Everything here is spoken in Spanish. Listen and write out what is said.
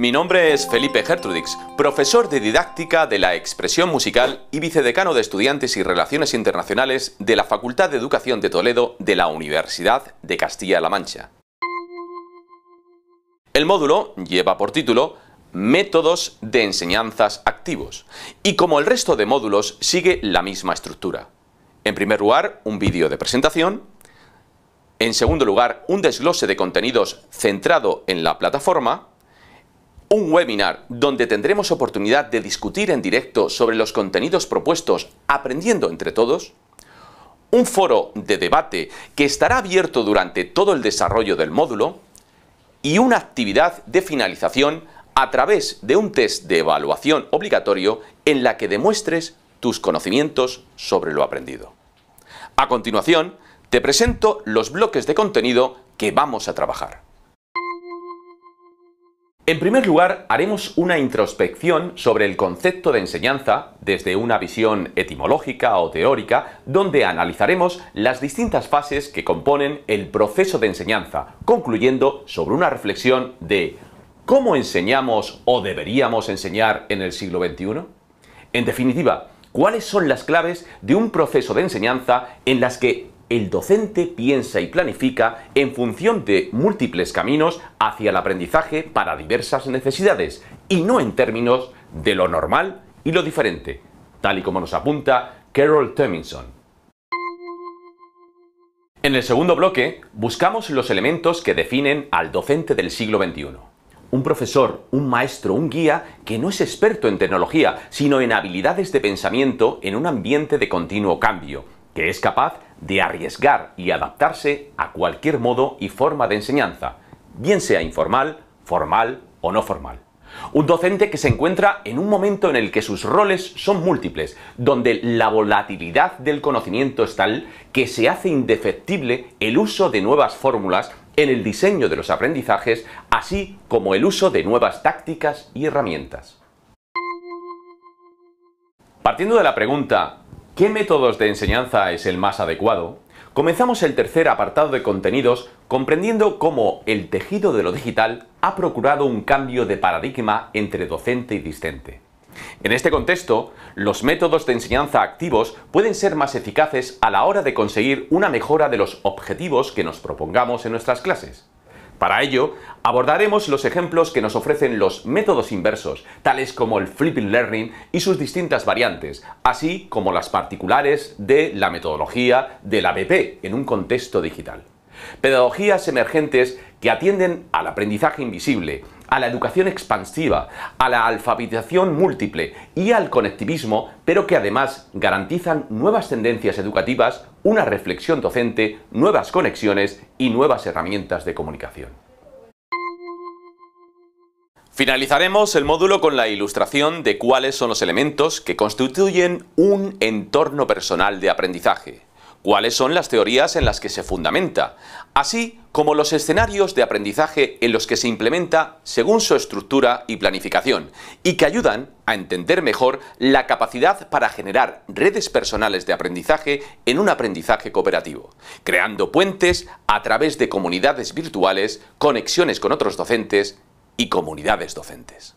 Mi nombre es Felipe Gertrudix, profesor de didáctica de la expresión musical y vicedecano de Estudiantes y Relaciones Internacionales de la Facultad de Educación de Toledo de la Universidad de Castilla-La Mancha. El módulo lleva por título Métodos de enseñanzas activos y como el resto de módulos sigue la misma estructura. En primer lugar, un vídeo de presentación, en segundo lugar, un desglose de contenidos centrado en la plataforma. Un webinar donde tendremos oportunidad de discutir en directo sobre los contenidos propuestos, aprendiendo entre todos. Un foro de debate que estará abierto durante todo el desarrollo del módulo. Y una actividad de finalización a través de un test de evaluación obligatorio en la que demuestres tus conocimientos sobre lo aprendido. A continuación, te presento los bloques de contenido que vamos a trabajar. En primer lugar, haremos una introspección sobre el concepto de enseñanza desde una visión etimológica o teórica, donde analizaremos las distintas fases que componen el proceso de enseñanza, concluyendo sobre una reflexión de ¿cómo enseñamos o deberíamos enseñar en el siglo XXI? En definitiva, ¿cuáles son las claves de un proceso de enseñanza en las que el docente piensa y planifica en función de múltiples caminos hacia el aprendizaje para diversas necesidades y no en términos de lo normal y lo diferente, tal y como nos apunta Carol Teminson. En el segundo bloque buscamos los elementos que definen al docente del siglo XXI. Un profesor, un maestro, un guía que no es experto en tecnología, sino en habilidades de pensamiento en un ambiente de continuo cambio, que es capaz de arriesgar y adaptarse a cualquier modo y forma de enseñanza, bien sea informal, formal o no formal. Un docente que se encuentra en un momento en el que sus roles son múltiples, donde la volatilidad del conocimiento es tal que se hace indefectible el uso de nuevas fórmulas en el diseño de los aprendizajes, así como el uso de nuevas tácticas y herramientas. Partiendo de la pregunta ¿Qué métodos de enseñanza es el más adecuado? Comenzamos el tercer apartado de contenidos comprendiendo cómo el tejido de lo digital ha procurado un cambio de paradigma entre docente y discente. En este contexto, los métodos de enseñanza activos pueden ser más eficaces a la hora de conseguir una mejora de los objetivos que nos propongamos en nuestras clases. Para ello, abordaremos los ejemplos que nos ofrecen los métodos inversos, tales como el flipping learning y sus distintas variantes, así como las particulares de la metodología de la en un contexto digital. Pedagogías emergentes que atienden al aprendizaje invisible a la educación expansiva, a la alfabetización múltiple y al conectivismo, pero que además garantizan nuevas tendencias educativas, una reflexión docente, nuevas conexiones y nuevas herramientas de comunicación. Finalizaremos el módulo con la ilustración de cuáles son los elementos que constituyen un entorno personal de aprendizaje cuáles son las teorías en las que se fundamenta, así como los escenarios de aprendizaje en los que se implementa según su estructura y planificación, y que ayudan a entender mejor la capacidad para generar redes personales de aprendizaje en un aprendizaje cooperativo, creando puentes a través de comunidades virtuales, conexiones con otros docentes y comunidades docentes.